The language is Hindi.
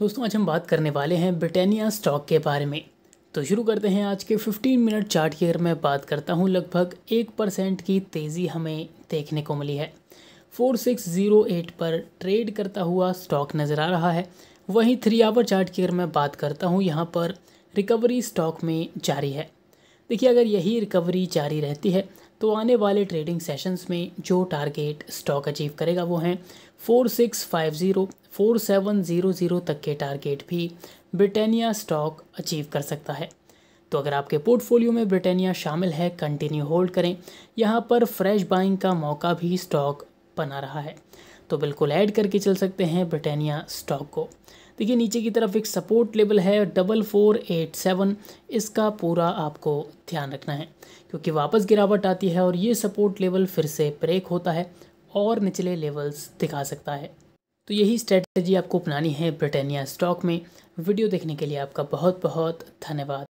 दोस्तों आज हम बात करने वाले हैं ब्रिटानिया स्टॉक के बारे में तो शुरू करते हैं आज के 15 मिनट चार्ट की अगर मैं बात करता हूँ लगभग एक परसेंट की तेज़ी हमें देखने को मिली है 4608 पर ट्रेड करता हुआ स्टॉक नज़र आ रहा है वहीं थ्री आवर चार्ट की अगर मैं बात करता हूँ यहाँ पर रिकवरी स्टॉक में जारी है देखिए अगर यही रिकवरी जारी रहती है तो आने वाले ट्रेडिंग सेशंस में जो टारगेट स्टॉक अचीव करेगा वो हैं four six five zero four seven zero zero तक के टारगेट भी ब्रिटानिया स्टॉक अचीव कर सकता है तो अगर आपके पोर्टफोलियो में ब्रिटानिया शामिल है कंटिन्यू होल्ड करें यहाँ पर फ्रेश बाइंग का मौका भी स्टॉक बना रहा है तो बिल्कुल ऐड करके चल सकते हैं ब्रिटानिया स्टॉक को देखिए नीचे की तरफ एक सपोर्ट लेवल है डबल फोर एट सेवन इसका पूरा आपको ध्यान रखना है क्योंकि वापस गिरावट आती है और ये सपोर्ट लेवल फिर से ब्रेक होता है और निचले लेवल्स दिखा सकता है तो यही स्ट्रेटजी आपको अपनानी है ब्रिटानिया स्टॉक में वीडियो देखने के लिए आपका बहुत बहुत धन्यवाद